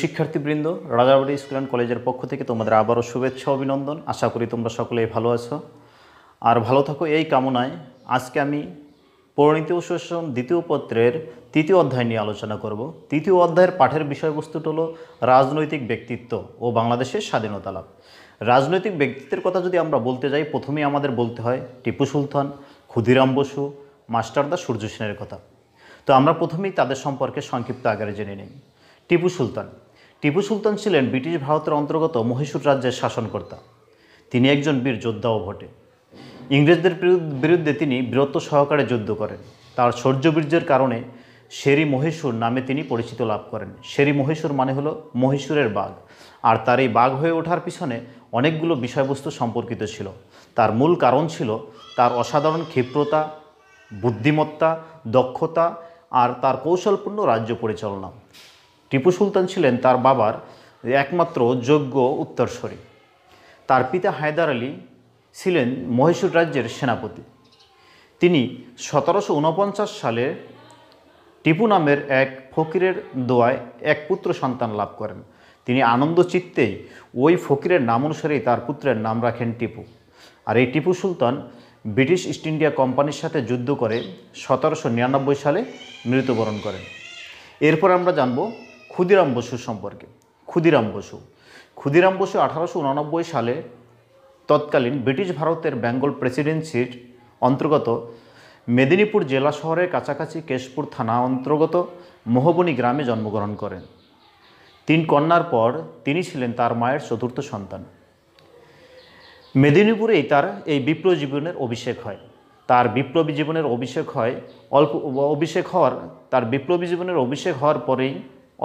শিক্ষার্থীবৃন্দ Rajabari school and কলেজের পক্ষ থেকে তোমাদের আবারও শুভেচ্ছা অভিনন্দন আশা করি তোমরা সকলেই ভালো আছো আর ভালো থাকো এই কামনায় আজকে আমি পরিণীতি ও শোষণ দ্বিতীয় পত্রের তৃতীয় অধ্যায় নিয়ে আলোচনা করব তৃতীয় অধ্যায়ের পাঠের বিষয়বস্তুটা হলো রাজনৈতিক ব্যক্তিত্ব ও বাংলাদেশের স্বাধীনতা লাভ রাজনৈতিক ব্যক্তিত্বের কথা যদি আমরা বলতে যাই প্রথমেই আমাদের বলতে হয় টিপু সুলতান ক্ষুদিরাম বসু মাস্টারদা সূর্য সেনের কথা তো আমরা প্রথমেই তাদের সম্পর্কে সংক্ষিপ্ত আকারে জেনে নিই টিপু সুলতান টিপু সুলতান ছিলেন ব্রিটিশ ভারতের অন্তর্গত মহীশূর রাজ্যের শাসনকর্তা তিনি একজন বীর যোদ্ধাও ভটে ইংরেজদের বিরুদ্ধে তিনি বীরত্ব সহকারে যুদ্ধ করেন তার শৌর্যবীর্যের কারণে শেরি মহীশূর নামে তিনি পরিচিত লাভ করেন শেরি মহীশূর মানে হলো মহীশূরের বাঘ আর তার এই বাঘ হয়ে ওঠার পিছনে অনেকগুলো বিষয়বস্তু সম্পর্কিত ছিল তার মূল কারণ ছিল তার অসাধারণ ক্ষিপ্রতা বুদ্ধিমত্তা দক্ষতা আর তার কৌশলপূর্ণ রাজ্য পরিচালনা টিপু সুলতান ছিলেন তার বাবার একমাত্র যোগ্য উত্তরস্বরী তার পিতা হায়দার আলী ছিলেন মহীশূর রাজ্যের সেনাপতি তিনি সতেরোশো উনপঞ্চাশ সালে টিপু নামের এক ফকিরের দোয়ায় এক পুত্র সন্তান লাভ করেন তিনি আনন্দ চিত্তেই ওই ফকিরের নাম অনুসারেই তার পুত্রের নাম রাখেন টিপু আর এই Tipu Sultan British East India কোম্পানির সাথে যুদ্ধ করে সতেরোশো নিরানব্বই সালে মৃত্যুবরণ করেন এরপর আমরা জানব ক্ষুদিরাম বসু সম্পর্কে ক্ষুদিরাম বসু ক্ষুদিরাম বসু আঠারোশো উনানব্বই সালে তৎকালীন ব্রিটিশ ভারতের বেঙ্গল প্রেসিডেন্সির অন্তর্গত মেদিনীপুর জেলা শহরের কাছাকাছি কেশপুর থানা অন্তর্গত মোহবনী গ্রামে জন্মগ্রহণ করেন তিন কন্যার পর তিনি ছিলেন তার মায়ের চতুর্থ সন্তান মেদিনীপুরেই তার এই বিপ্লব জীবনের অভিষেক হয় তার বিপ্লবী জীবনের অভিষেক হয় অল্প অভিষেক হওয়ার তার বিপ্লবী জীবনের অভিষেক হওয়ার পরেই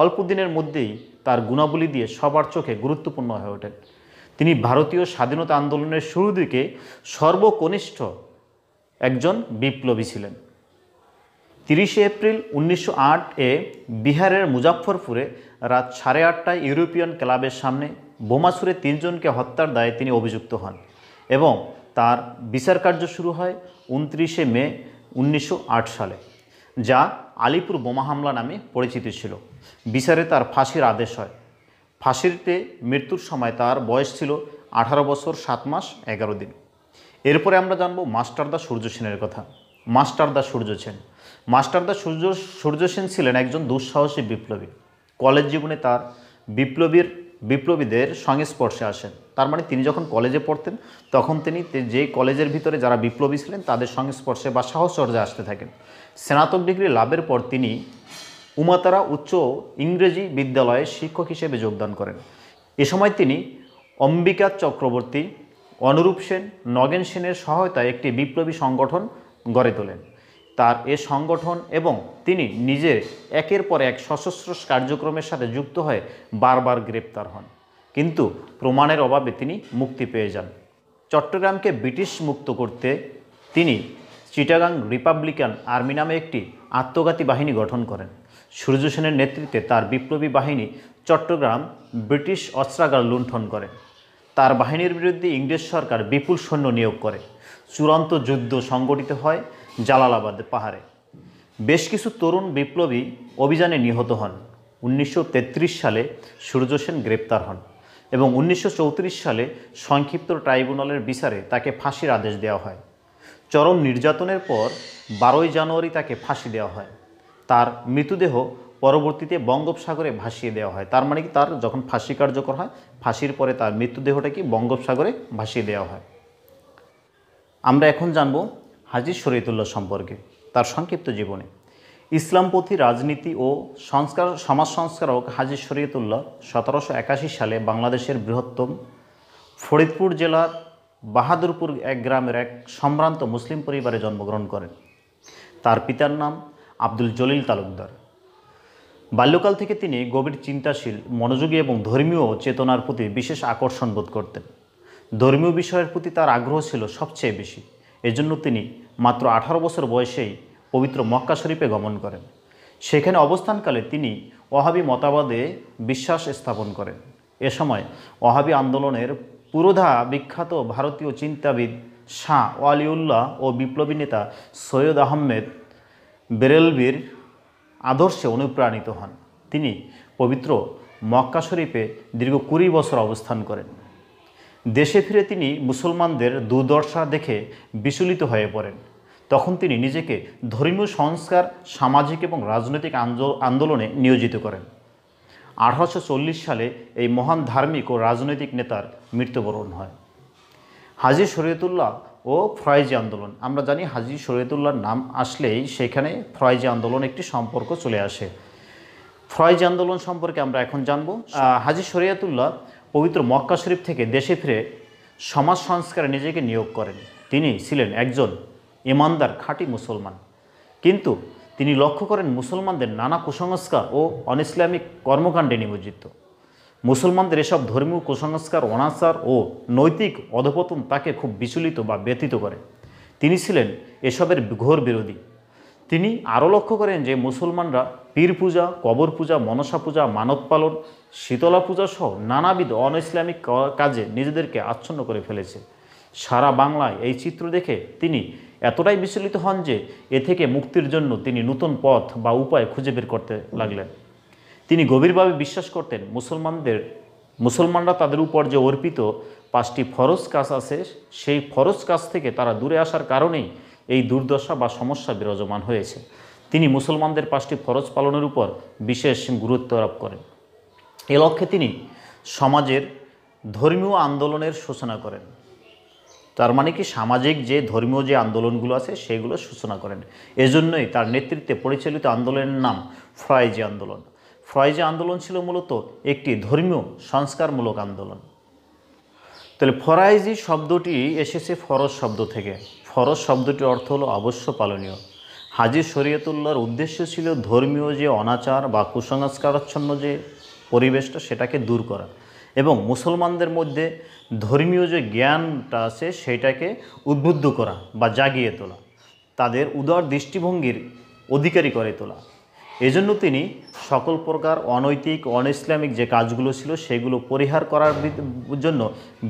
অল্প দিনের মধ্যেই তার গুণাবলী দিয়ে সবার চোখে গুরুত্বপূর্ণ হয়ে ওঠেন তিনি ভারতীয় স্বাধীনতা আন্দোলনের শুরু দিকে সর্বকনিষ্ঠ একজন বিপ্লবী ছিলেন তিরিশে এপ্রিল উনিশশো এ বিহারের মুজাফরপুরে রাত সাড়ে আটটায় ইউরোপিয়ান ক্লাবের সামনে বোমাসুরে তিনজনকে হত্যার দায়ে তিনি অভিযুক্ত হন এবং তার বিচার কার্য শুরু হয় উনত্রিশে মে উনিশশো সালে যা আলিপুর বোমা হামলা নামে পরিচিত ছিল বিচারে তার ফাঁসির আদেশ হয় ফাঁসিতে মৃত্যুর সময় তার বয়স ছিল আঠারো বছর সাত মাস এগারো দিন এরপরে আমরা জানব মাস্টারদা সূর্য সেনের কথা মাস্টারদা সূর্য সেন মাস্টারদা সূর্য সূর্য সেন ছিলেন একজন দুঃসাহসী বিপ্লবী কলেজ জীবনে তার বিপ্লবীর বিপ্লবীদের সংস্পর্শে আসেন তার মানে তিনি যখন কলেজে পড়তেন তখন তিনি যে কলেজের ভিতরে যারা বিপ্লবী ছিলেন তাদের সংস্পর্শে বা সাহসর্যে আসতে থাকেন স্নাতক ডিগ্রি লাভের পর তিনি উমাতারা উচ্চ ইংরেজি বিদ্যালয়ে শিক্ষক হিসেবে যোগদান করেন এ সময় তিনি অম্বিকা চক্রবর্তী অনুরূপ সেন নগেন সেনের সহায়তায় একটি বিপ্লবী সংগঠন গড়ে তোলেন তার এ সংগঠন এবং তিনি নিজে একের পর এক সশস্ত্র কার্যক্রমের সাথে যুক্ত হয়ে বারবার গ্রেপ্তার হন কিন্তু প্রমাণের অভাবে তিনি মুক্তি পেয়ে যান চট্টগ্রামকে ব্রিটিশ মুক্ত করতে তিনি চিটাগাং রিপাবলিকান আর্মি নামে একটি আত্মঘাতী বাহিনী গঠন করেন সূর্য সেনের নেতৃত্বে তার বিপ্লবী বাহিনী চট্টগ্রাম ব্রিটিশ অস্ত্রাগার লুণ্ঠন করে তার বাহিনীর বিরুদ্ধে ইংরেজ সরকার বিপুল সৈন্য নিয়োগ করে চূড়ান্ত যুদ্ধ সংগঠিত হয় জালালাবাদ পাহাড়ে বেশ কিছু তরুণ বিপ্লবী অভিযানে নিহত হন উনিশশো সালে সূর্য সেন গ্রেপ্তার হন এবং উনিশশো সালে সংক্ষিপ্ত ট্রাইব্যুনালের বিচারে তাকে ফাঁসির আদেশ দেওয়া হয় চরম নির্যাতনের পর বারোই জানুয়ারি তাকে ফাঁসি দেওয়া হয় তার মৃতদেহ পরবর্তীতে বঙ্গোপসাগরে ভাসিয়ে দেওয়া হয় তার মানে কি তার যখন ফাঁসি কার্যকর হয় ফাঁসির পরে তার মৃতদেহটাকে কি বঙ্গোপসাগরে ভাসিয়ে দেওয়া হয় আমরা এখন জানব হাজির শরিয়তুল্লাহ সম্পর্কে তার সংক্ষিপ্ত জীবনে ইসলামপন্থী রাজনীতি ও সংস্কার সমাজ সংস্কারক হাজির শরীয়তুল্লাহ সতেরোশো একাশি সালে বাংলাদেশের বৃহত্তম ফরিদপুর জেলার বাহাদুরপুর এক গ্রামের এক সম্ভ্রান্ত মুসলিম পরিবারে জন্মগ্রহণ করেন তার পিতার নাম আব্দুল জলিল তালুকদার বাল্যকাল থেকে তিনি গভীর চিন্তাশীল মনোযোগী এবং ধর্মীয় চেতনার প্রতি বিশেষ আকর্ষণ বোধ করতেন ধর্মীয় বিষয়ের প্রতি তার আগ্রহ ছিল সবচেয়ে বেশি এজন্য তিনি মাত্র আঠারো বছর বয়সেই পবিত্র মক্কা শরীফে গমন করেন সেখানে অবস্থানকালে তিনি ওহাবি মতাবাদে বিশ্বাস স্থাপন করেন এ সময় ওহাবি আন্দোলনের পুরোধা বিখ্যাত ভারতীয় চিন্তাবিদ শাহ ওয়ালিউল্লাহ ও বিপ্লবী নেতা সৈয়দ আহমেদ বেরেলবির আদর্শে অনুপ্রাণিত হন তিনি পবিত্র মক্কা শরীফে দীর্ঘ কুড়ি বছর অবস্থান করেন দেশে ফিরে তিনি মুসলমানদের দুর্দশা দেখে বিচলিত হয়ে পড়েন তখন তিনি নিজেকে ধর্মীয় সংস্কার সামাজিক এবং রাজনৈতিক আন্দোলনে নিয়োজিত করেন আঠারোশো সালে এই মহান ধার্মিক ও রাজনৈতিক নেতার মৃত্যুবরণ হয় হাজি শরীয়তুল্লাহ ও ফ্রয়েজি আন্দোলন আমরা জানি হাজি শরীয়তুল্লাহর নাম আসলেই সেখানে ফ্রয়েজি আন্দোলন একটি সম্পর্ক চলে আসে ফ্রয়েজি আন্দোলন সম্পর্কে আমরা এখন জানব হাজি শরিয়াতুল্লাহ পবিত্র মক্কা শরীফ থেকে দেশে ফিরে সমাজ সংস্কারে নিজেকে নিয়োগ করেন তিনি ছিলেন একজন ইমানদার খাঁটি মুসলমান কিন্তু তিনি লক্ষ্য করেন মুসলমানদের নানা কুসংস্কার ও অনইসলামিক কর্মকাণ্ডে নিমজ্জিত মুসলমানদের এসব ধর্মীয় কুসংস্কার অনাচার ও নৈতিক অধপতন তাকে খুব বিচলিত বা ব্যতীত করে তিনি ছিলেন এসবের ঘোর বিরোধী তিনি আরও লক্ষ্য করেন যে মুসলমানরা পীর পূজা কবর পূজা মনসা পূজা মানব পালন শীতলা পূজা সহ নানাবিধ অন ইসলামিক কাজে নিজেদেরকে আচ্ছন্ন করে ফেলেছে সারা বাংলায় এই চিত্র দেখে তিনি এতটাই বিচলিত হন যে এ থেকে মুক্তির জন্য তিনি নতুন পথ বা উপায় খুঁজে বের করতে লাগলেন তিনি গভীরভাবে বিশ্বাস করতেন মুসলমানদের মুসলমানরা তাদের উপর যে অর্পিত পাঁচটি ফরজ কাজ আছে সেই ফরজ কাজ থেকে তারা দূরে আসার কারণেই এই দুর্দশা বা সমস্যা বিরাজমান হয়েছে তিনি মুসলমানদের পাঁচটি ফরজ পালনের উপর বিশেষ গুরুত্ব আরোপ করেন এ লক্ষ্যে তিনি সমাজের ধর্মীয় আন্দোলনের সূচনা করেন তার মানে কি সামাজিক যে ধর্মীয় যে আন্দোলনগুলো আছে সেগুলো সূচনা করেন এজন্যই তার নেতৃত্বে পরিচালিত আন্দোলনের নাম ফ্রয়েজি আন্দোলন ফ্রয়েজি আন্দোলন ছিল মূলত একটি ধর্মীয় সংস্কারমূলক আন্দোলন তাহলে ফরাইজি শব্দটি এসেছে ফরজ শব্দ থেকে ফরজ শব্দটির অর্থ হলো অবশ্য পালনীয় হাজি শরীয়তুল্লাহর উদ্দেশ্য ছিল ধর্মীয় যে অনাচার বা কুসংস্কারাচ্ছন্ন যে পরিবেশটা সেটাকে দূর করা এবং মুসলমানদের মধ্যে ধর্মীয় যে জ্ঞানটা আছে সেটাকে উদ্বুদ্ধ করা বা জাগিয়ে তোলা তাদের উদার দৃষ্টিভঙ্গির অধিকারী করে তোলা এজন্য তিনি সকল প্রকার অনৈতিক অনইসলামিক যে কাজগুলো ছিল সেগুলো পরিহার করার জন্য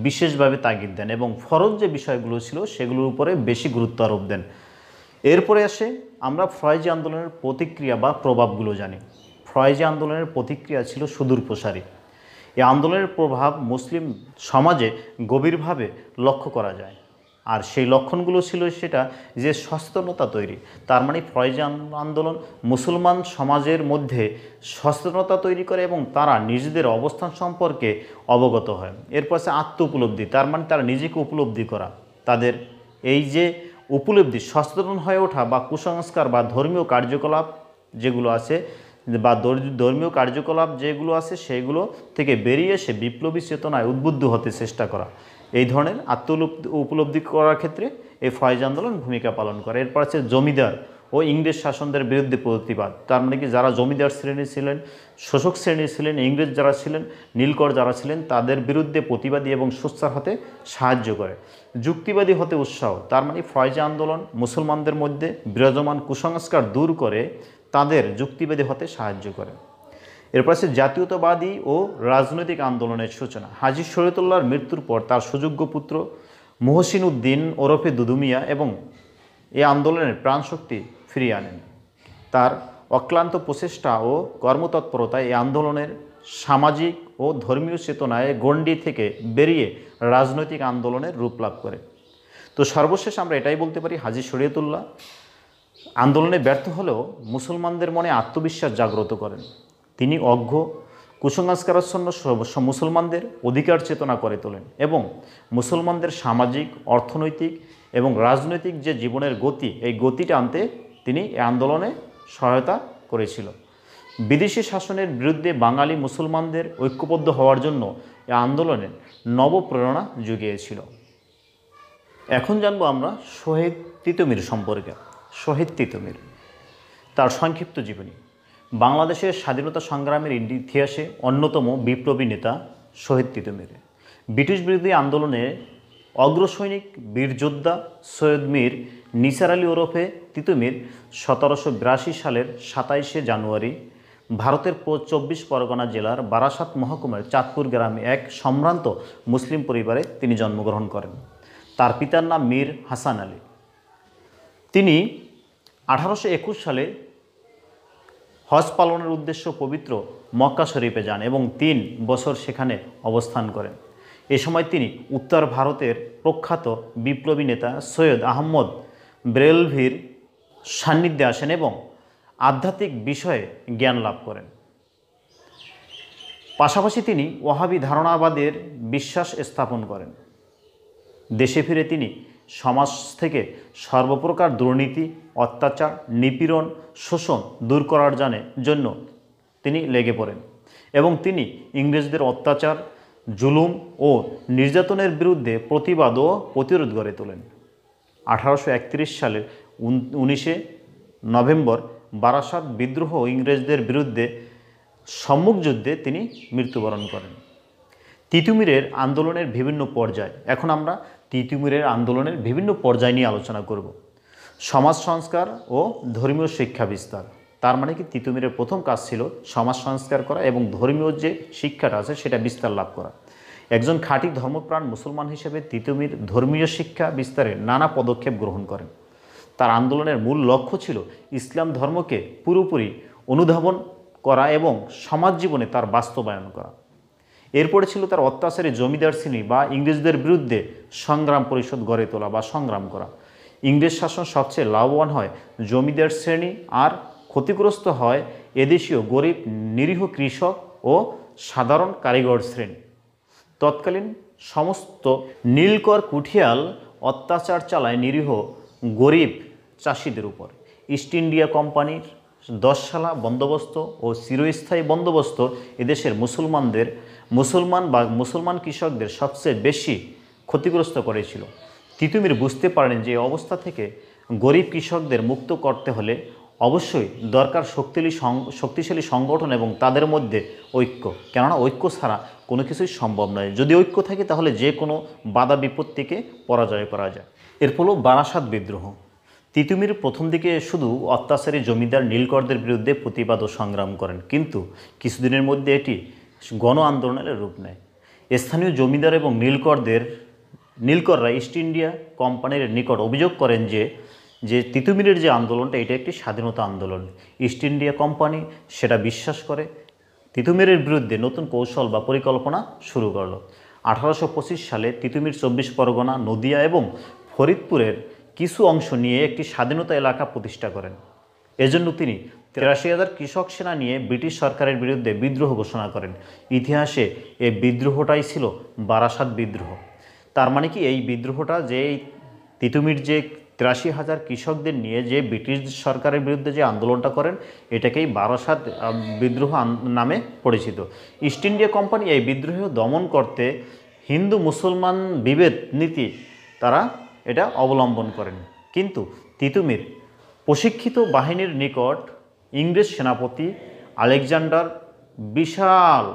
বিশেষভাবে তাগিদ দেন এবং ফরজ যে বিষয়গুলো ছিল সেগুলোর উপরে বেশি গুরুত্ব আরোপ দেন এরপরে আসে আমরা ফ্রয়েজি আন্দোলনের প্রতিক্রিয়া বা প্রভাবগুলো জানি ফয়েজি আন্দোলনের প্রতিক্রিয়া ছিল সুদূর প্রসারী এই আন্দোলনের প্রভাব মুসলিম সমাজে গভীরভাবে লক্ষ্য করা যায় আর সেই লক্ষণগুলো ছিল সেটা যে সচেতনতা তৈরি তার মানে ফ্রয়েজ আন্দোলন মুসলমান সমাজের মধ্যে সচেতনতা তৈরি করে এবং তারা নিজেদের অবস্থান সম্পর্কে অবগত হয় এরপর সে আত্ম উপলব্ধি তার মানে তারা নিজেকে উপলব্ধি করা তাদের এই যে উপলব্ধি সচেতন হয়ে ওঠা বা কুসংস্কার বা ধর্মীয় কার্যকলাপ যেগুলো আছে বা ধর্মীয় কার্যকলাপ যেগুলো আছে সেগুলো থেকে বেরিয়ে এসে বিপ্লবী চেতনায় উদ্বুদ্ধ হতে চেষ্টা করা এই ধরনের আত্ম উপলব্ধি করার ক্ষেত্রে এই ফয়েজ আন্দোলন ভূমিকা পালন করে এরপর আছে জমিদার ও ইংরেজ শাসনদের বিরুদ্ধে প্রতিবাদ তার মানে কি যারা জমিদার শ্রেণী ছিলেন শোষক শ্রেণী ছিলেন ইংরেজ যারা ছিলেন নীলকর যারা ছিলেন তাদের বিরুদ্ধে প্রতিবাদী এবং সোচ্চার হতে সাহায্য করে যুক্তিবাদী হতে উৎসাহ তার মানে ফয়জা আন্দোলন মুসলমানদের মধ্যে বিরাজমান কুসংস্কার দূর করে তাদের যুক্তিবেদী হতে সাহায্য করে এরপর আছে জাতীয়তাবাদী ও রাজনৈতিক আন্দোলনের সূচনা হাজি শরীতুল্লাহর মৃত্যুর পর তার সুযোগ্য পুত্র মোহসিন উদ্দিন ওরফে দুদুমিয়া এবং এ আন্দোলনের প্রাণশক্তি ফিরিয়ে আনেন তার অক্লান্ত প্রচেষ্টা ও কর্মতৎপরতায় এই আন্দোলনের সামাজিক ও ধর্মীয় চেতনায় গণ্ডি থেকে বেরিয়ে রাজনৈতিক আন্দোলনের রূপ লাভ করে তো সর্বশেষ আমরা এটাই বলতে পারি হাজি শরীয়তুল্লাহ আন্দোলনে ব্যর্থ হলেও মুসলমানদের মনে আত্মবিশ্বাস জাগ্রত করেন তিনি অজ্ঞ কুসংস্কারাচ্ছন্ন মুসলমানদের অধিকার চেতনা করে তোলেন এবং মুসলমানদের সামাজিক অর্থনৈতিক এবং রাজনৈতিক যে জীবনের গতি এই গতিটা আনতে তিনি এ আন্দোলনে সহায়তা করেছিল বিদেশি শাসনের বিরুদ্ধে বাঙালি মুসলমানদের ঐক্যবদ্ধ হওয়ার জন্য এ আন্দোলনের নবপ্রেরণা জুগিয়েছিল এখন জানবো আমরা শহীদ তিতমির সম্পর্কে শহীদ তিতুমির তার সংক্ষিপ্ত জীবনী বাংলাদেশের স্বাধীনতা সংগ্রামের ইতিহাসে অন্যতম বিপ্লবী নেতা শহীদ তিতুমির ব্রিটিশ বিরোধী আন্দোলনে অগ্রসৈনিক বীরযোদ্ধা সৈয়দ মীর নিসার আলী ওরফে তিতুমির সতেরোশো বিরাশি সালের সাতাইশে জানুয়ারি ভারতের চব্বিশ পরগনা জেলার বারাসাত মহকুমার চাঁদপুর গ্রামে এক সম্ভ্রান্ত মুসলিম পরিবারে তিনি জন্মগ্রহণ করেন তার পিতার নাম মীর হাসান আলী তিনি আঠারোশো একুশ সালে হজ পালনের উদ্দেশ্য পবিত্র মক্কা শরীফে যান এবং তিন বছর সেখানে অবস্থান করেন এ সময় তিনি উত্তর ভারতের প্রখ্যাত বিপ্লবী নেতা সৈয়দ আহমদ ব্রেলভির সান্নিধ্যে আসেন এবং আধ্যাত্মিক বিষয়ে জ্ঞান লাভ করেন পাশাপাশি তিনি ওহাবি ধারণাবাদের বিশ্বাস স্থাপন করেন দেশে ফিরে তিনি সমাজ থেকে সর্বপ্রকার দুর্নীতি অত্যাচার নিপীড়ন শোষণ দূর করার জানে জন্য তিনি লেগে পড়েন এবং তিনি ইংরেজদের অত্যাচার জুলুম ও নির্যাতনের বিরুদ্ধে প্রতিবাদ ও প্রতিরোধ গড়ে তোলেন আঠারোশো সালের উনিশে নভেম্বর বারাসাত বিদ্রোহ ইংরেজদের বিরুদ্ধে সম্মুখ যুদ্ধে তিনি মৃত্যুবরণ করেন তিতুমিরের আন্দোলনের বিভিন্ন পর্যায় এখন আমরা তিতুমিরের আন্দোলনের বিভিন্ন পর্যায় নিয়ে আলোচনা করব সমাজ সংস্কার ও ধর্মীয় শিক্ষা বিস্তার তার মানে কি তিতুমিরের প্রথম কাজ ছিল সমাজ সংস্কার করা এবং ধর্মীয় যে শিক্ষাটা আছে সেটা বিস্তার লাভ করা একজন খাঁটি ধর্মপ্রাণ মুসলমান হিসেবে তিতুমির ধর্মীয় শিক্ষা বিস্তারে নানা পদক্ষেপ গ্রহণ করেন তার আন্দোলনের মূল লক্ষ্য ছিল ইসলাম ধর্মকে পুরোপুরি অনুধাবন করা এবং সমাজ জীবনে তার বাস্তবায়ন করা এরপরে ছিল তার অত্যাচারী জমিদার শ্রেণী বা ইংরেজদের বিরুদ্ধে সংগ্রাম পরিষদ গড়ে তোলা বা সংগ্রাম করা ইংরেজ শাসন সবচেয়ে লাভবান হয় জমিদার শ্রেণী আর ক্ষতিগ্রস্ত হয় এদেশীয় গরিব নিরীহ কৃষক ও সাধারণ কারিগর শ্রেণী তৎকালীন সমস্ত নীলকর কুঠিয়াল অত্যাচার চালায় নিরীহ গরিব চাষিদের উপর ইস্ট ইন্ডিয়া কোম্পানির দশশালা বন্দোবস্ত ও চিরস্থায়ী বন্দোবস্ত এদেশের মুসলমানদের মুসলমান বা মুসলমান কৃষকদের সবচেয়ে বেশি ক্ষতিগ্রস্ত করেছিল তিতুমির বুঝতে পারেন যে অবস্থা থেকে গরিব কৃষকদের মুক্ত করতে হলে অবশ্যই দরকার শক্তিলি শক্তিশালী সংগঠন এবং তাদের মধ্যে ঐক্য কেননা ঐক্য ছাড়া কোনো কিছুই সম্ভব নয় যদি ঐক্য থাকে তাহলে যে কোনো বাধা বিপত্তিকে পরাজয় করা যায় এর ফলেও বারাসাত বিদ্রোহ তিতুমির প্রথম দিকে শুধু অত্যাচারী জমিদার নীলকরদের বিরুদ্ধে প্রতিবাদ ও সংগ্রাম করেন কিন্তু কিছুদিনের মধ্যে এটি গণ আন্দোলনের রূপ নেয় স্থানীয় জমিদার এবং নীলকরদের নীলকররা ইস্ট ইন্ডিয়া কোম্পানির নিকট অভিযোগ করেন যে যে তিতুমিরের যে আন্দোলনটা এটা একটি স্বাধীনতা আন্দোলন ইস্ট ইন্ডিয়া কোম্পানি সেটা বিশ্বাস করে তিতুমিরের বিরুদ্ধে নতুন কৌশল বা পরিকল্পনা শুরু করল আঠারোশো সালে তিতুমির চব্বিশ পরগনা নদিয়া এবং ফরিদপুরের কিছু অংশ নিয়ে একটি স্বাধীনতা এলাকা প্রতিষ্ঠা করেন এজন্য তিনি তেরাশি হাজার কৃষক সেনা নিয়ে ব্রিটিশ সরকারের বিরুদ্ধে বিদ্রোহ ঘোষণা করেন ইতিহাসে এই বিদ্রোহটাই ছিল বারাসাত বিদ্রোহ তার মানে কি এই বিদ্রোহটা যে তিতুমির যে তিরাশি হাজার কৃষকদের নিয়ে যে ব্রিটিশ সরকারের বিরুদ্ধে যে আন্দোলনটা করেন এটাকেই বারাসাত বিদ্রোহ নামে পরিচিত ইস্ট ইন্ডিয়া কোম্পানি এই বিদ্রোহ দমন করতে হিন্দু মুসলমান বিভেদ নীতি তারা এটা অবলম্বন করেন কিন্তু তিতুমির প্রশিক্ষিত বাহিনীর নিকট ইংরেজ সেনাপতি আলেকজান্ডার বিশাল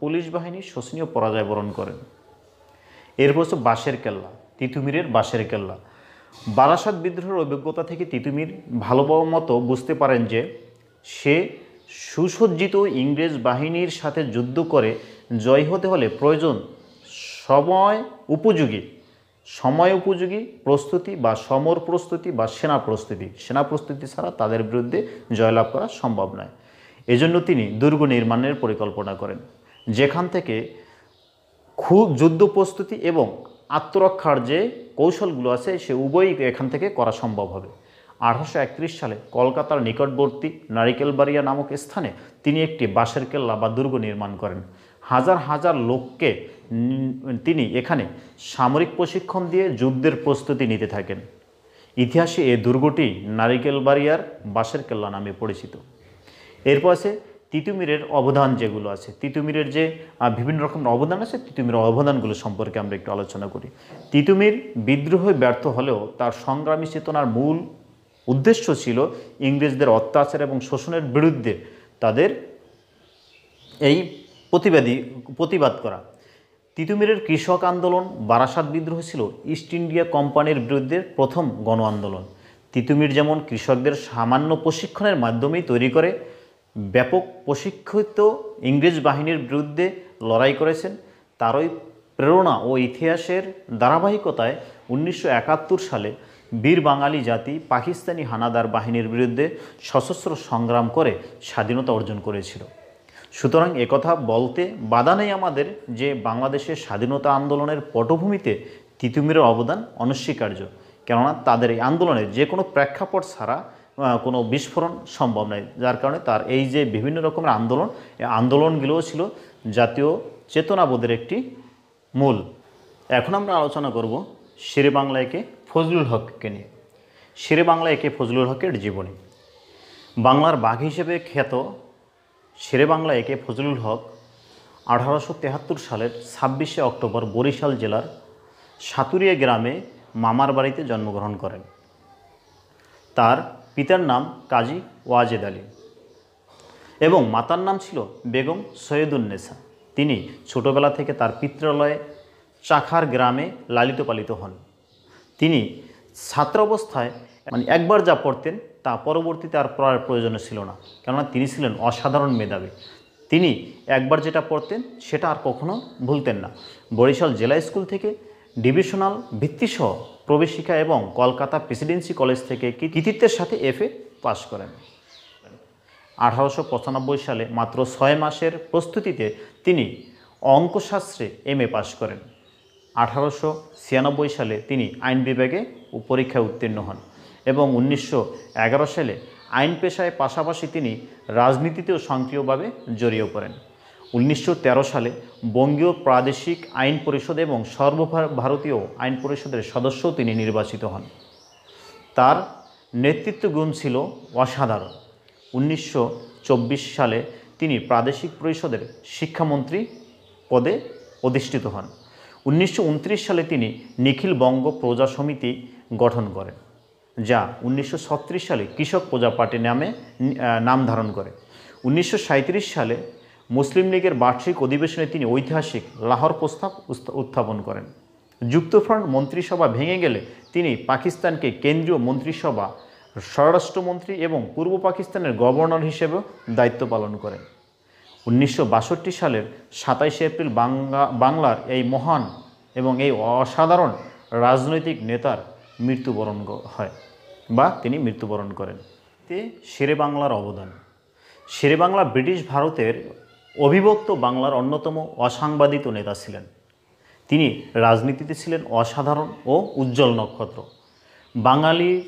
পুলিশ বাহিনী শোষণীয় পরাজয় বরণ করেন এরপর হচ্ছে বাঁশের কেল্লা তিতুমিরের বাঁশের কেল্লা বারাসাত বিদ্রোহের অভিজ্ঞতা থেকে তিতুমির ভালোভাবে মতো বুঝতে পারেন যে সে সুসজ্জিত ইংরেজ বাহিনীর সাথে যুদ্ধ করে জয় হতে হলে প্রয়োজন সময় উপযোগী সময় উপযোগী প্রস্তুতি বা সমর প্রস্তুতি বা সেনা প্রস্তুতি সেনা প্রস্তুতি ছাড়া তাদের বিরুদ্ধে জয়লাভ করা সম্ভব নয় এজন্য তিনি দুর্গ নির্মাণের পরিকল্পনা করেন যেখান থেকে খুব যুদ্ধ প্রস্তুতি এবং আত্মরক্ষার যে কৌশলগুলো আছে সে উভয়ই এখান থেকে করা সম্ভব হবে আঠারোশো সালে কলকাতার নিকটবর্তী নারিকেলবাড়িয়া নামক স্থানে তিনি একটি বাঁশের কেল্লা বা দুর্গ নির্মাণ করেন হাজার হাজার লোককে তিনি এখানে সামরিক প্রশিক্ষণ দিয়ে যুদ্ধের প্রস্তুতি নিতে থাকেন ইতিহাসে এ দুর্গটি নারিকেল বাড়িয়ার বাঁশের কেল্লা নামে পরিচিত এরপর আছে তিতুমিরের অবদান যেগুলো আছে তিতুমিরের যে বিভিন্ন রকম অবদান আছে তিতুমিরের অবদানগুলো সম্পর্কে আমরা একটু আলোচনা করি তিতুমির বিদ্রোহে ব্যর্থ হলেও তার সংগ্রামী চেতনার মূল উদ্দেশ্য ছিল ইংরেজদের অত্যাচার এবং শোষণের বিরুদ্ধে তাদের এই প্রতিবাদী প্রতিবাদ করা তিতুমিরের কৃষক আন্দোলন বারাসাত বিদ্রোহ ছিল ইস্ট ইন্ডিয়া কোম্পানির বিরুদ্ধে প্রথম গণ আন্দোলন তিতুমির যেমন কৃষকদের সামান্য প্রশিক্ষণের মাধ্যমেই তৈরি করে ব্যাপক প্রশিক্ষিত ইংরেজ বাহিনীর বিরুদ্ধে লড়াই করেছেন তারই প্রেরণা ও ইতিহাসের ধারাবাহিকতায় উনিশশো সালে বীর বাঙালি জাতি পাকিস্তানি হানাদার বাহিনীর বিরুদ্ধে সশস্ত্র সংগ্রাম করে স্বাধীনতা অর্জন করেছিল সুতরাং একথা বলতে বাধা নেই আমাদের যে বাংলাদেশের স্বাধীনতা আন্দোলনের পটভূমিতে তিতুমিরের অবদান অনস্বীকার্য কেননা তাদের এই আন্দোলনের যে কোনো প্রেক্ষাপট ছাড়া কোনো বিস্ফোরণ সম্ভব নয় যার কারণে তার এই যে বিভিন্ন রকমের আন্দোলন এই আন্দোলনগুলোও ছিল জাতীয় চেতনাবোধের একটি মূল এখন আমরা আলোচনা করব শেরে বাংলা একে ফজলুল হককে নিয়ে শেরে বাংলা একে ফজলুল হকের জীবনী বাংলার বাঘ হিসেবে খ্যাত শেরে বাংলা একে ফজলুল হক আঠারোশো তেহাত্তর সালের ছাব্বিশে অক্টোবর বরিশাল জেলার সাতুরিয়া গ্রামে মামার বাড়িতে জন্মগ্রহণ করেন তার পিতার নাম কাজী ওয়াজেদ আলী এবং মাতার নাম ছিল বেগম সৈয়দুন্নেসা তিনি ছোটবেলা থেকে তার পিত্রালয়ে চাখার গ্রামে লালিত পালিত হন তিনি ছাত্র অবস্থায় মানে একবার যা পড়তেন তা পরবর্তীতে আর পড়ার প্রয়োজন ছিল না কেননা তিনি ছিলেন অসাধারণ মেধাবী তিনি একবার যেটা পড়তেন সেটা আর কখনো ভুলতেন না বরিশাল জেলা স্কুল থেকে ডিভিশনাল ভিত্তিসহ প্রবেশিকা এবং কলকাতা প্রেসিডেন্সি কলেজ থেকে কৃতিত্বের সাথে এফএ পাশ করেন আঠারোশো সালে মাত্র ছয় মাসের প্রস্তুতিতে তিনি অঙ্কশাস্ত্রে এম এ পাশ করেন আঠারোশো সালে তিনি আইন বিভাগে পরীক্ষায় উত্তীর্ণ হন এবং উনিশশো সালে আইন পেশায় পাশাপাশি তিনি রাজনীতিতেও সক্রিয়ভাবে জড়িয়ে পড়েন উনিশশো সালে বঙ্গীয় প্রাদেশিক আইন পরিষদ এবং সর্বভারতীয় আইন পরিষদের সদস্য তিনি নির্বাচিত হন তার নেতৃত্ব গুণ ছিল অসাধারণ উনিশশো সালে তিনি প্রাদেশিক পরিষদের শিক্ষামন্ত্রী পদে অধিষ্ঠিত হন উনিশশো সালে তিনি নিখিল বঙ্গ প্রজা সমিতি গঠন করেন যা উনিশশো সালে কৃষক প্রজা পার্টি নামে নাম ধারণ করে উনিশশো সালে মুসলিম লীগের বার্ষিক অধিবেশনে তিনি ঐতিহাসিক লাহোর প্রস্তাব উত্থাপন করেন যুক্তফ্রন্ট মন্ত্রিসভা ভেঙে গেলে তিনি পাকিস্তানকে কেন্দ্রীয় মন্ত্রিসভা স্বরাষ্ট্রমন্ত্রী এবং পূর্ব পাকিস্তানের গভর্নর হিসেবে দায়িত্ব পালন করেন উনিশশো সালের সাতাইশে এপ্রিল বাংলা বাংলার এই মহান এবং এই অসাধারণ রাজনৈতিক নেতার মৃত্যুবরণ হয় বা তিনি মৃত্যুবরণ করেন তে শেরে বাংলার অবদান শেরে বাংলা ব্রিটিশ ভারতের অবিভক্ত বাংলার অন্যতম অসাংবাদিত নেতা ছিলেন তিনি রাজনীতিতে ছিলেন অসাধারণ ও উজ্জ্বল নক্ষত্র বাঙালির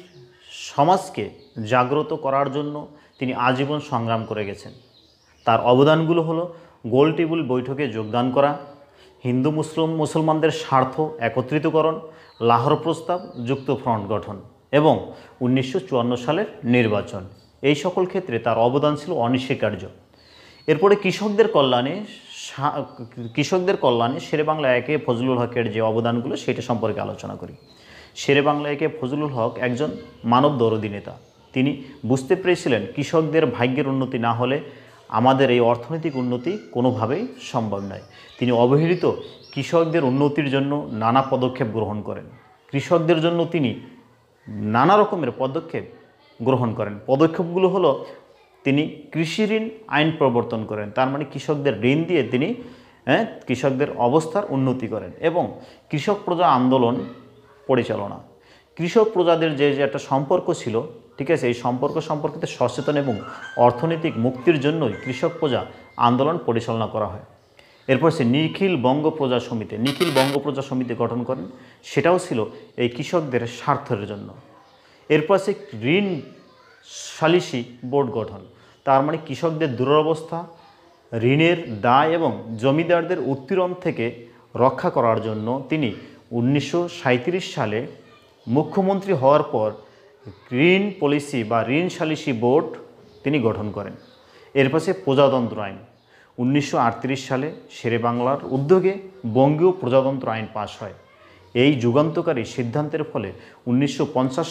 সমাজকে জাগ্রত করার জন্য তিনি আজীবন সংগ্রাম করে গেছেন তার অবদানগুলো হলো গোল টেবিল বৈঠকে যোগদান করা হিন্দু মুসলিম মুসলমানদের স্বার্থ একত্রিতকরণ লাহোর প্রস্তাব যুক্ত ফ্রন্ট গঠন এবং উনিশশো সালের নির্বাচন এই সকল ক্ষেত্রে তার অবদান ছিল অনস্বীকার্য এরপরে কৃষকদের কল্যাণে কৃষকদের কল্যাণে শেরে বাংলা একে ফজলুল হকের যে অবদানগুলো সেটা সম্পর্কে আলোচনা করি শেরে বাংলা একে ফজলুল হক একজন মানব দরদি নেতা তিনি বুঝতে পেরেছিলেন কৃষকদের ভাগ্যের উন্নতি না হলে আমাদের এই অর্থনৈতিক উন্নতি কোনোভাবেই সম্ভব নয় তিনি অবহেলিত কৃষকদের উন্নতির জন্য নানা পদক্ষেপ গ্রহণ করেন কৃষকদের জন্য তিনি নানা রকমের পদক্ষেপ গ্রহণ করেন পদক্ষেপগুলো হলো তিনি কৃষি ঋণ আইন প্রবর্তন করেন তার মানে কৃষকদের ঋণ দিয়ে তিনি হ্যাঁ কৃষকদের অবস্থার উন্নতি করেন এবং কৃষক প্রজা আন্দোলন পরিচালনা কৃষক প্রজাদের যে যে একটা সম্পর্ক ছিল ঠিক আছে এই সম্পর্ক সম্পর্কিত সচেতন এবং অর্থনৈতিক মুক্তির জন্যই কৃষক প্রজা আন্দোলন পরিচালনা করা হয় এরপর সে নিখিল বঙ্গ প্রজা সমিতি নিখিল বঙ্গ প্রজা সমিতি গঠন করেন সেটাও ছিল এই কৃষকদের স্বার্থের জন্য এরপর সে ঋণ সালিসি বোর্ড গঠন তার মানে কৃষকদের দুরবস্থা ঋণের দায় এবং জমিদারদের উত্তীরণ থেকে রক্ষা করার জন্য তিনি উনিশশো সালে মুখ্যমন্ত্রী হওয়ার পর ঋণ পলিসি বা ঋণ সালিসি বোর্ড তিনি গঠন করেন এর পাশে প্রজাতন্ত্র আইন উনিশশো সালে শেরে বাংলার উদ্যোগে বঙ্গীয় প্রজাতন্ত্র আইন পাশ হয় এই যুগান্তকারী সিদ্ধান্তের ফলে উনিশশো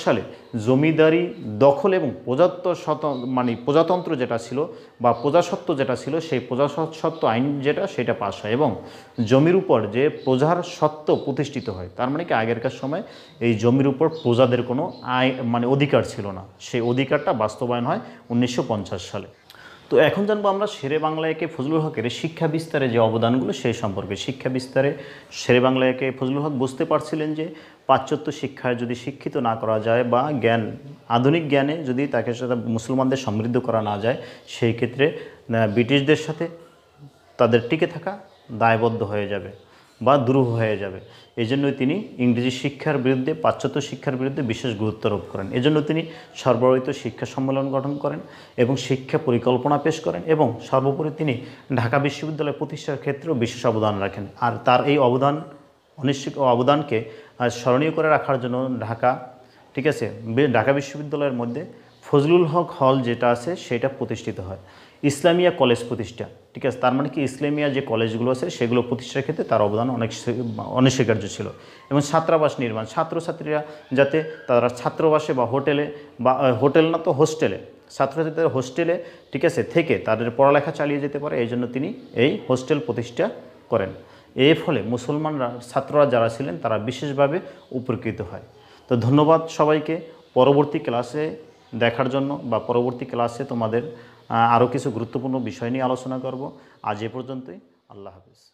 সালে জমিদারি দখল এবং প্রজাত্ব শত মানে প্রজাতন্ত্র যেটা ছিল বা প্রজাসত্ব যেটা ছিল সেই প্রজাসত্ব আইন যেটা সেটা পাশ হয় এবং জমির উপর যে প্রজার সত্ত্ব প্রতিষ্ঠিত হয় তার মানে কি আগেরকার সময় এই জমির উপর প্রজাদের কোনো আয় মানে অধিকার ছিল না সেই অধিকারটা বাস্তবায়ন হয় উনিশশো সালে তো এখন জানবো আমরা শেরে বাংলায়কে ফজলুল হকের শিক্ষা বিস্তারে যে অবদানগুলো সেই সম্পর্কে শিক্ষা বিস্তারে শেরে বাংলায়কে ফজলুল হক বুঝতে পারছিলেন যে পাশ্চাত্য শিক্ষায় যদি শিক্ষিত না করা যায় বা জ্ঞান আধুনিক জ্ঞানে যদি তাকে সাথে মুসলমানদের সমৃদ্ধ করা না যায় সেই ক্ষেত্রে ব্রিটিশদের সাথে তাদের টিকে থাকা দায়বদ্ধ হয়ে যাবে বা দুরূহ হয়ে যাবে এজন্য তিনি ইংরেজি শিক্ষার বিরুদ্ধে পাশ্চাত্য শিক্ষার বিরুদ্ধে বিশেষ গুরুত্ব আরোপ করেন এজন্য তিনি সর্বরিত শিক্ষা সম্মেলন গঠন করেন এবং শিক্ষা পরিকল্পনা পেশ করেন এবং সর্বোপরি তিনি ঢাকা বিশ্ববিদ্যালয় প্রতিষ্ঠার ক্ষেত্রেও বিশেষ অবদান রাখেন আর তার এই অবদান অনিশ্চিত অবদানকে স্মরণীয় করে রাখার জন্য ঢাকা ঠিক আছে ঢাকা বিশ্ববিদ্যালয়ের মধ্যে ফজলুল হক হল যেটা আছে সেটা প্রতিষ্ঠিত হয় ইসলামিয়া কলেজ প্রতিষ্ঠা ঠিক আছে তার মানে কি ইসলামিয়া যে কলেজগুলো আছে সেগুলো প্রতিষ্ঠার ক্ষেত্রে তার অবদান অনেক অনস্বীকার্য ছিল এবং ছাত্রাবাস নির্মাণ ছাত্রছাত্রীরা যাতে তারা ছাত্রাবাসে বা হোটেলে বা হোটেল না তো হোস্টেলে ছাত্রছাত্রীদের হোস্টেলে ঠিক আছে থেকে তাদের পড়ালেখা চালিয়ে যেতে পারে এই জন্য তিনি এই হোস্টেল প্রতিষ্ঠা করেন এর ফলে মুসলমানরা ছাত্ররা যারা ছিলেন তারা বিশেষভাবে উপকৃত হয় তো ধন্যবাদ সবাইকে পরবর্তী ক্লাসে দেখার জন্য বা পরবর্তী ক্লাসে তোমাদের আরও কিছু গুরুত্বপূর্ণ বিষয় নিয়ে আলোচনা করব আজ এ পর্যন্তই আল্লাহ হাফিজ